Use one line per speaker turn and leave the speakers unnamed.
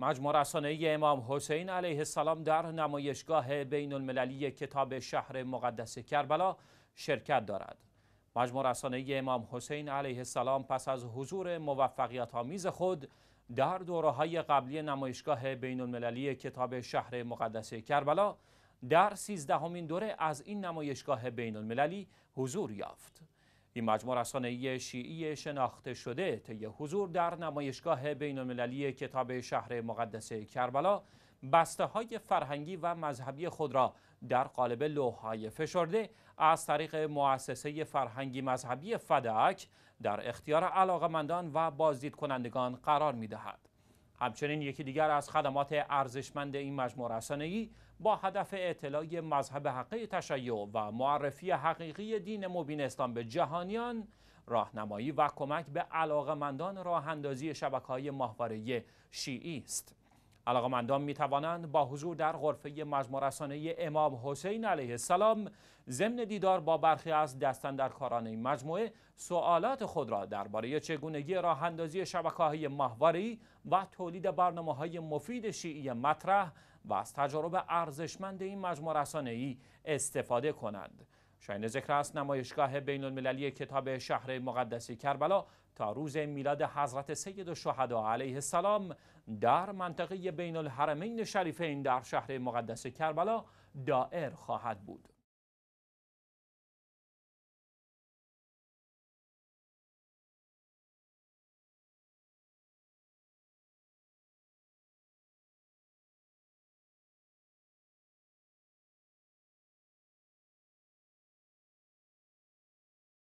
مجموع رسانه امام حسین علیه السلام در نمایشگاه بین المللی کتاب شهر مقدس کربلا شرکت دارد. مجموع رسانه امام حسین علیه السلام پس از حضور موفقیت آمیز خود در دوره های قبلی نمایشگاه بین المللی کتاب شهر مقدس کربلا در سیزدهمین دوره از این نمایشگاه بین المللی حضور یافت. این مجموع رسانه شیعی شناخته شده طی حضور در نمایشگاه بین کتاب شهر مقدس کربلا بسته های فرهنگی و مذهبی خود را در قالب لوحهای فشرده از طریق مؤسسه فرهنگی مذهبی فدک در اختیار علاقمندان و بازدید کنندگان قرار می دهد. همچنین یکی دیگر از خدمات ارزشمند این مجموع رسانه‌ای با هدف اطلاع مذهب حقه تشیع و معرفی حقیقی دین مبین اسلام به جهانیان راهنمایی و کمک به علاقمندان راه اندازی شبکه های شیعی است. علاقمندان می توانند با حضور در غرفه مجمورسانه امام حسین علیه السلام ضمن دیدار با برخی از دستندرکاران این مجموعه سوالات خود را درباره چگونگی راه اندازی های محوری و تولید برنامه های مفید شیعی مطرح و از تجارب ارزشمند این مجموع ای استفاده کنند. شاین ذکر است نمایشگاه بین المللی کتاب شهر مقدس کربلا تا روز میلاد حضرت سید الشهدا علیه السلام در منطقه بین الحرمین شریفین در شهر مقدس کربلا دائر خواهد بود.